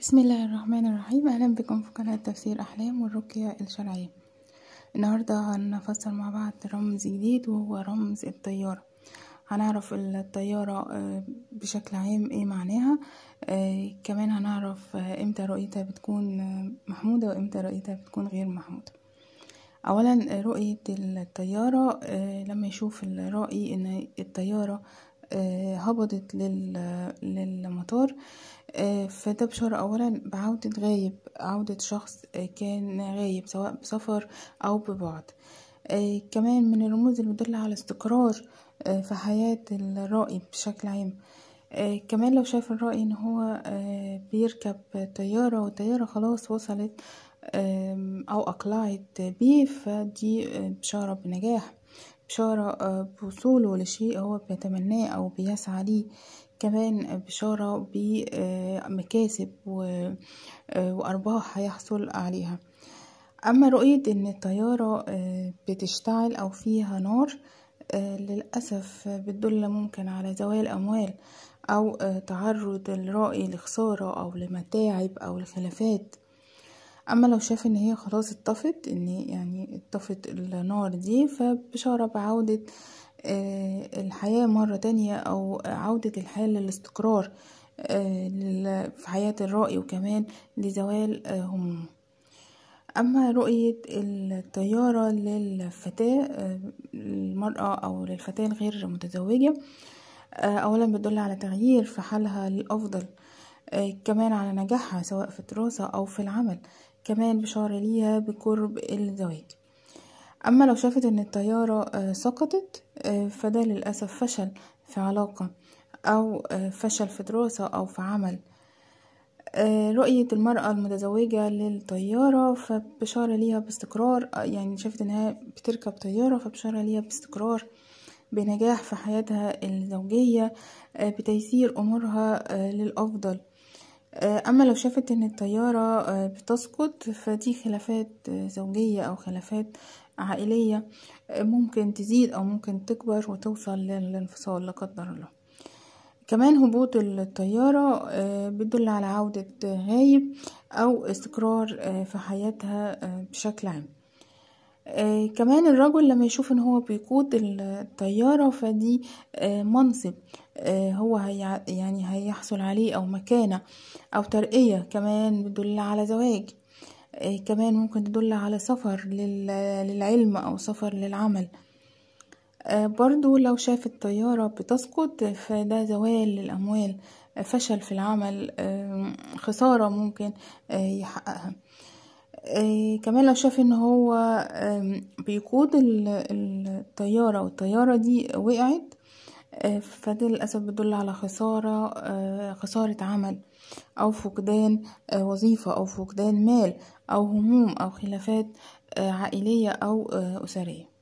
بسم الله الرحمن الرحيم اهلا بكم في قناة تفسير احلام والرقية الشرعية النهاردة هنفسر مع بعض رمز جديد وهو رمز الطيارة هنعرف الطيارة آه، بشكل عام ايه معناها آه، كمان هنعرف آه، امتى رؤيتها بتكون محمودة وامتى رؤيتها بتكون غير محمودة اولا رؤية الطيارة لما يشوف الرائي ان الطيارة آه، هبطت للمطار آه، فده بشارة أولا بعودة غايب عودة شخص آه، كان غايب سواء بسفر أو ببعد كمان من الرموز بتدل على استقرار في حياة الرائي بشكل عام كمان لو شاف الرائي ان هو بيركب طيارة والطيارة خلاص وصلت او اقلعت بيه فدي بشارة بنجاح بشارة آه، بوصوله لشيء هو بيتمناه أو بيسعى ليه كمان بشارة بمكاسب آه، وأرباح هيحصل عليها أما رؤية إن الطيارة آه، بتشتعل أو فيها نار للأسف بتدل ممكن على زوال أموال أو تعرض الرائي لخسارة أو لمتاعب أو لخلافات اما لو شاف ان هي خلاص اتطفت ان يعني اتطفت النار دي فبشارة بعودة آه، الحياة مرة تانية او عودة الحياة للاستقرار آه، في حياة الرأي وكمان لزوال آه، همومه أما رؤية الطيارة للفتاة المرأة أو للفتاة الغير متزوجة أولا بتدل على تغيير في حالها للافضل كمان على نجاحها سواء في الدراسة أو في العمل كمان بشعر ليها بقرب الزواج أما لو شافت إن الطيارة آه، سقطت آه، فده للأسف فشل في علاقة أو آه، فشل في دراسة أو في عمل رؤية المرأة المتزوجة للطيارة فبشارة ليها باستقرار يعني شافت انها بتركب طيارة فبشارة ليها باستقرار بنجاح في حياتها الزوجية بتيسير أمورها للأفضل آه، أما لو شافت أن الطيارة آه، بتسقط فدي خلافات آه، زوجية أو خلافات عائلية ممكن تزيد أو ممكن تكبر وتوصل للانفصال لا قدر الله كمان هبوط الطيارة بيدل على عودة غايب أو استقرار في حياتها بشكل عام آه كمان الرجل لما يشوف ان هو بيقود الطيارة فدي آه منصب آه هو هي يعني هيحصل عليه او مكانة او ترقية كمان بتدل على زواج آه، كمان ممكن تدل على سفر للعلم او سفر للعمل آه، برضو لو شاف الطيارة بتسقط فده زوال للأموال فشل في العمل آه، خسارة ممكن يحققها آه، كمان لو شاف ان هو بيقود الطيارة والطيارة دي وقعت آه، فده للأسف بيدل على خسارة آه، خسارة عمل أو فقدان وظيفة أو فقدان مال أو هموم أو خلافات عائلية أو أسرية